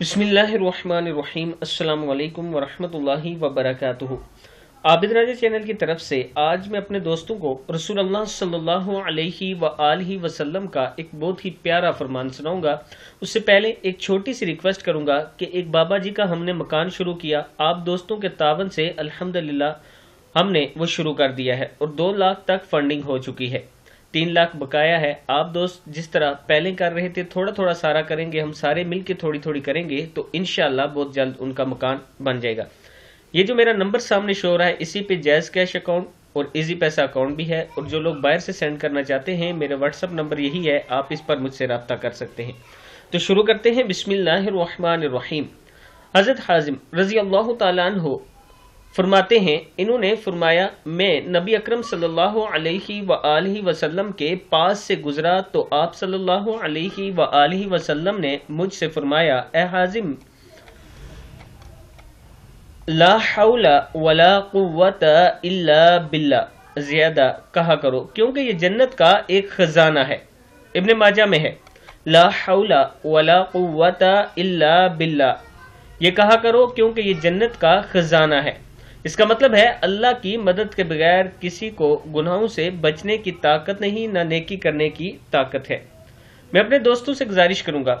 بسم اللہ الرحمن الرحیم السلام علیکم ورحمت اللہ وبرکاتہ عابد راجہ چینل کی طرف سے آج میں اپنے دوستوں کو رسول اللہ صلی اللہ علیہ وآلہ وسلم کا ایک بہت ہی پیارا فرمان سناؤں گا اس سے پہلے ایک چھوٹی سی ریکویسٹ کروں گا کہ ایک بابا جی کا ہم نے مکان شروع کیا آپ دوستوں کے تعاون سے الحمدللہ ہم نے وہ شروع کر دیا ہے اور دو لاکھ تک فنڈنگ ہو چکی ہے تین لاکھ بکایا ہے آپ دوست جس طرح پہلے کر رہے تھے تھوڑا تھوڑا سارا کریں گے ہم سارے مل کے تھوڑی تھوڑی کریں گے تو انشاءاللہ بہت جلد ان کا مکان بن جائے گا یہ جو میرا نمبر سامنے شو رہا ہے اسی پہ جائز کیش اکاؤنٹ اور ایزی پیسہ اکاؤنٹ بھی ہے اور جو لوگ باہر سے سینڈ کرنا چاہتے ہیں میرا واٹس اپ نمبر یہی ہے آپ اس پر مجھ سے رابطہ کر سکتے ہیں تو شروع کرتے ہیں بسم اللہ اللہ الرحمن الرحیم حضرت حازم رضی تعالیٰ عنہ فرماتے ہیں انہوں نے فرمایا میں نبی اکرم صلی اللہ علیہ وآلہ وسلم کے پاس سے گزرا تو آپ صلی اللہ علیہ وآلہ وسلم نے مجھ سے فرمایا اے حازم لا حول ولا قوت الا باللہ زیادہ کہا کرو کیونکہ یہ جنت کا ایک خزانہ ہے ابن ماجہ میں ہے لا حول ولا قوت الا باللہ یہ کہا کرو کیونکہ یہ جنت کا خزانہ ہے اس کا مطلب ہے اللہ کی مدد کے بغیر کسی کو گناہوں سے بچنے کی طاقت نہیں نہ نیکی کرنے کی طاقت ہے میں اپنے دوستوں سے گزارش کروں گا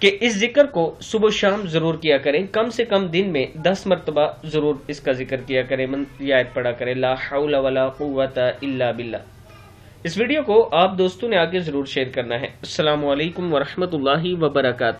کہ اس ذکر کو صبح و شام ضرور کیا کریں کم سے کم دن میں دس مرتبہ ضرور اس کا ذکر کیا کریں کریں من لا حول ولا قوت الا باللہ اس ویڈیو کو آپ دوستوں نے آگے ضرور شیئر کرنا ہے السلام علیکم ورحمت اللہ وبرکاتہ